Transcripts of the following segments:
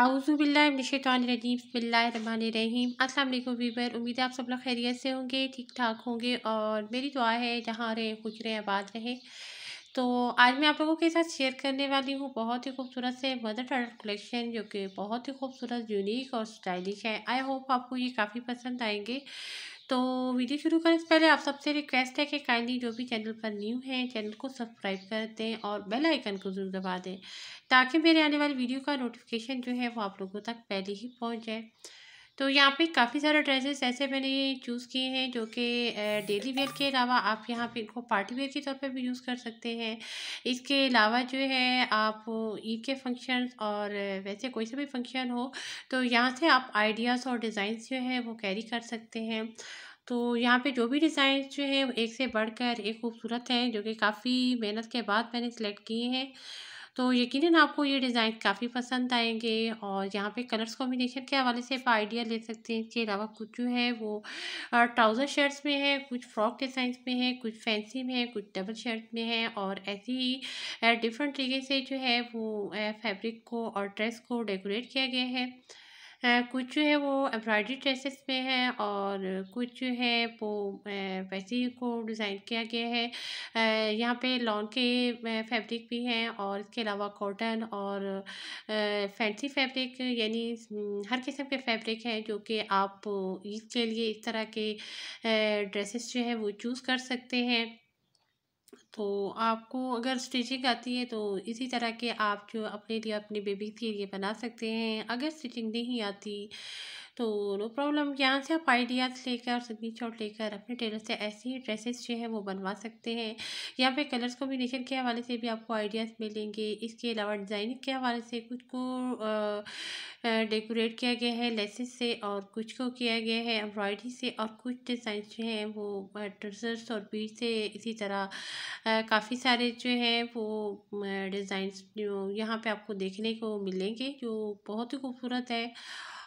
अस्सलाम वालेकुम वीवर उम्मीद है आप सब लोग खैरियत से होंगे ठीक ठाक होंगे और मेरी दुआ है जहाँ रहे खुश रहे आबाद रहे तो आज मैं आप लोगों के साथ शेयर करने वाली हूँ बहुत ही खूबसूरत से मदर टर्ट कलेक्शन जो कि बहुत ही खूबसूरत यूनिक और स्टाइलिश है आई होप आपको ये काफ़ी पसंद आएंगे तो वीडियो शुरू करने से पहले आप सबसे रिक्वेस्ट है कि काइंडली जो भी चैनल पर न्यू है चैनल को सब्सक्राइब कर दें और बेल आइकन को ज़रूर दबा दें ताकि मेरे आने वाली वीडियो का नोटिफिकेशन जो है वो आप लोगों तक पहले ही पहुँच जाए तो यहाँ पे काफ़ी सारे ड्रेसेस ऐसे मैंने चूज़ किए हैं जो कि डेली वेयर के अलावा आप यहाँ पे इनको पार्टी वेयर के तौर पे भी यूज़ कर सकते हैं इसके अलावा जो है आप ईद के फंक्शन और वैसे कोई सा भी फंक्शन हो तो यहाँ से आप आइडियाज़ और डिज़ाइंस जो है वो कैरी कर सकते हैं तो यहाँ पे जो भी डिज़ाइन जो है एक से बढ़कर एक खूबसूरत हैं जो कि काफ़ी मेहनत के बाद मैंने सेलेक्ट किए हैं तो यकीन आपको ये डिज़ाइन काफ़ी पसंद आएंगे और यहाँ पे कलर्स कॉम्बिनेशन के हवाले से आप आइडिया ले सकते हैं इसके अलावा कुछ जो है वो ट्राउज़र शर्ट्स में है कुछ फ्रॉक डिज़ाइंस में है कुछ फैंसी में है कुछ डबल शर्ट में है और ऐसे ही डिफरेंट तरीके से जो है वो फैब्रिक को और ड्रेस को डेकोरेट किया गया है कुछ जो है वो एम्ब्रॉयडरी ड्रेसेस में है और कुछ जो है वो वैसे ही को डिज़ाइन किया गया है यहाँ पे लॉन्ग के फैब्रिक भी हैं और इसके अलावा कॉटन और फैंसी फैब्रिक यानी हर किस्म के फैब्रिक हैं जो कि आप ईद के लिए इस तरह के ड्रेसेस जो है वो चूज़ कर सकते हैं तो आपको अगर स्टिचिंग आती है तो इसी तरह के आप जो अपने लिए अपने बेबी के लिए बना सकते हैं अगर स्टिचिंग नहीं आती तो नो प्रॉब्लम यहाँ से आप आइडियाज़ लेकर स्क्रीन शॉट लेकर अपने टेलर से ऐसी ही ड्रेसेस जो है वो बनवा सकते हैं यहाँ पे कलर्स कॉम्बिनेशन के हवाले से भी आपको आइडियाज़ मिलेंगे इसके अलावा डिज़ाइनिंग के हवाले से कुछ को आ, डेकोरेट किया गया है लेसेस से और कुछ को किया गया है एम्ब्रॉयडरी से और कुछ डिज़ाइन जो हैं वो ट्रसर्स और बीट से इसी तरह काफ़ी सारे जो हैं वो डिज़ाइंस यहाँ पे आपको देखने को मिलेंगे जो बहुत ही खूबसूरत है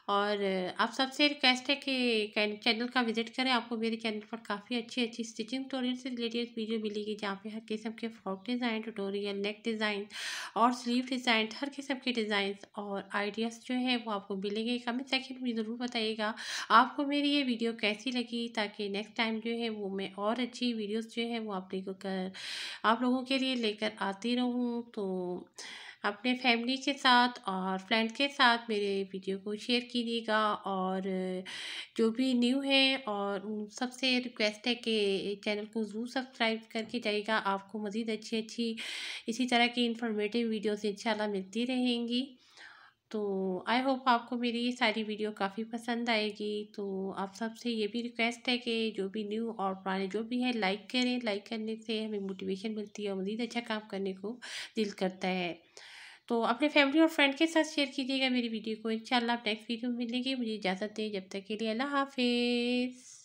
और आप सबसे रिक्वेस्ट है कि चैनल का विज़िट करें आपको मेरे चैनल पर काफ़ी अच्छी अच्छी स्टिचिंग टोरियल से रिलेटेड वीडियो मिलेगी जहाँ पे हर किस्म के frock design tutorial neck design और स्लीव डिज़ाइन हर किस्म के डिज़ाइन और आइडियाज़ जो है वो आपको मिलेंगे कमेंट सेक्शन में ज़रूर बताइएगा आपको मेरी ये वीडियो कैसी लगी ताकि नेक्स्ट टाइम जो है वो मैं और अच्छी वीडियोज़ जो है वो आप लोगों कर आप लोगों के लिए लेकर आती रहूँ तो अपने फैमिली के साथ और फ्रेंड के साथ मेरे वीडियो को शेयर कीजिएगा और जो भी न्यू है और उन सबसे रिक्वेस्ट है कि चैनल को ज़रूर सब्सक्राइब करके जाइएगा आपको मज़ीद अच्छी अच्छी इसी तरह की इंफॉर्मेटिव वीडियोस इंशाल्लाह मिलती रहेंगी तो आई होप आपको मेरी ये सारी वीडियो काफ़ी पसंद आएगी तो आप सबसे ये भी रिक्वेस्ट है कि जो भी न्यू और पुराने जो भी है लाइक करें लाइक करने से हमें मोटिवेशन मिलती है और मज़ीद अच्छा काम करने को दिल करता है तो अपने फैमिली और फ्रेंड के साथ शेयर कीजिएगा मेरी वीडियो को इंशाल्लाह आप नेक्स्ट वीडियो में मिलेंगे मुझे इजाज़त दें जब तक के लिए अल्लाह हाफिज़